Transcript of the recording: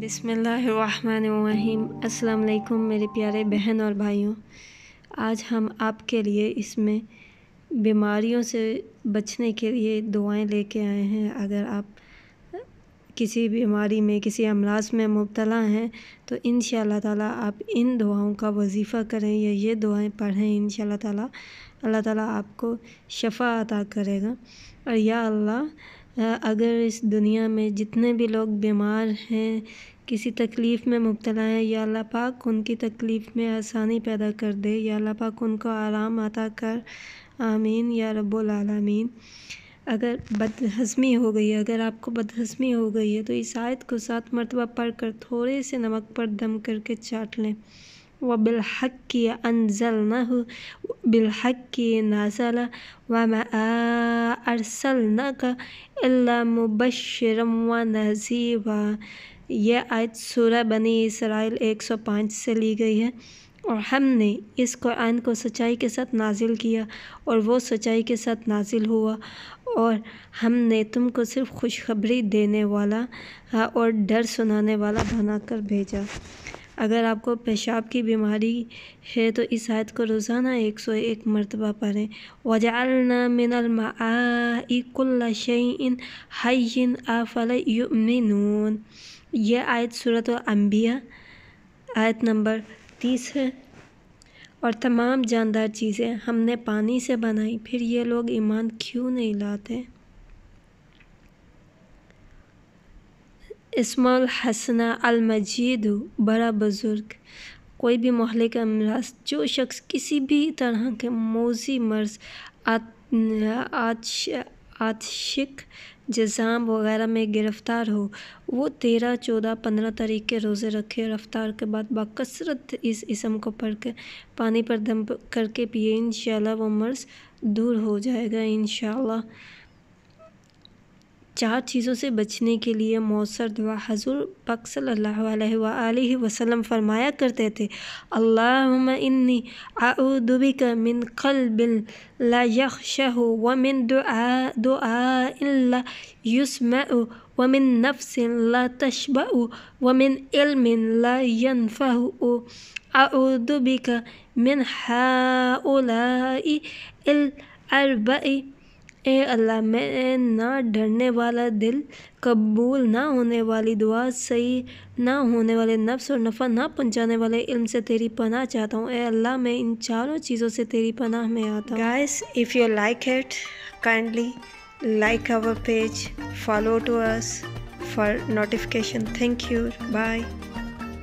बिसमीम अस्सलाम मेरे प्यारे बहन और भाइयों आज हम आपके लिए इसमें बीमारियों से बचने के लिए दुआएं लेके आए हैं अगर आप किसी बीमारी में किसी अमराज में मुबतला हैं तो इन ताला आप इन दुआओं का वजीफ़ा करें या ये दुआएं पढ़ें इन ताला अल्लाह ताला आपको शफा अता करेगा और या अल्लाह अगर इस दुनिया में जितने भी लोग बीमार हैं किसी तकलीफ़ में मुबतला हैं या अल्लाह पाक उनकी तकलीफ़ में आसानी पैदा कर दे या अल्लाह पाक उनको आराम आता कर आमीन या रब्बुल आलमीन अगर बदहसमी हो गई है अगर आपको बदहसमी हो गई है तो इस आयत को सात मरतबा पढ़ कर थोड़े से नमक पर दम करके चाट लें وبالحق أنزلناه بالحق نزل وما أرسلناك إلا مبشرا ونذيرا यह आयत सूरह बनी इसराइल 105 से ली गई है और हमने इस कुरान को सच्चाई के साथ नाजिल किया और वो सच्चाई के साथ नाजिल हुआ और हमने तुमको सिर्फ खुशखबरी देने वाला हाँ, और डर सुनाने वाला बनाकर भेजा अगर आपको पेशाब की बीमारी है तो इस आयत को रोज़ाना एक सौ एक मरतबा पढ़ें वजालना मिनल कुल्ल शैन आफल नून यह आयत सूरत अम्बिया आयत नंबर तीस है और तमाम जानदार चीज़ें हमने पानी से बनाई फिर ये लोग ईमान क्यों नहीं लाते इसमाल हसना अलमजीद हो बड़ा बुज़ुर्ग कोई भी मोहल्ले का अमराज जो शख्स किसी भी तरह के मौजी मर्ज़ आतशिक जज़ाम वगैरह में गिरफ़्तार हो वो तेरह चौदह पंद्रह तारीख के रोज़े रखे रफ्तार के बाद बसरत इस इसम को पढ़ कर पानी पर दम करके पिए इन वो मर्ज़ दूर हो जाएगा इन چار چیزوں سے بچنے کے لیے موثر دعا حضور پاک صلی اللہ علیہ وآلہ وسلم فرمایا کرتے تھے اللہم انی اعوذ بک من قلب لا یخشہ ومن دعاء دعاء لا یسمع ومن نفس لا تشبع ومن علم لا ينفع اعوذ بک من حاؤلائی الاربعی ए अल्लाह मैं ना डरने वाला दिल कबूल ना होने वाली दुआ सही ना होने वाले नफ्स और नफ़ा ना पहुँचाने वाले इल्म से तेरी पनाह चाहता हूँ ए अल्लाह मैं इन चारों चीज़ों से तेरी पनाह में आता हूँ guys if you like it kindly like our page follow to us for notification thank you bye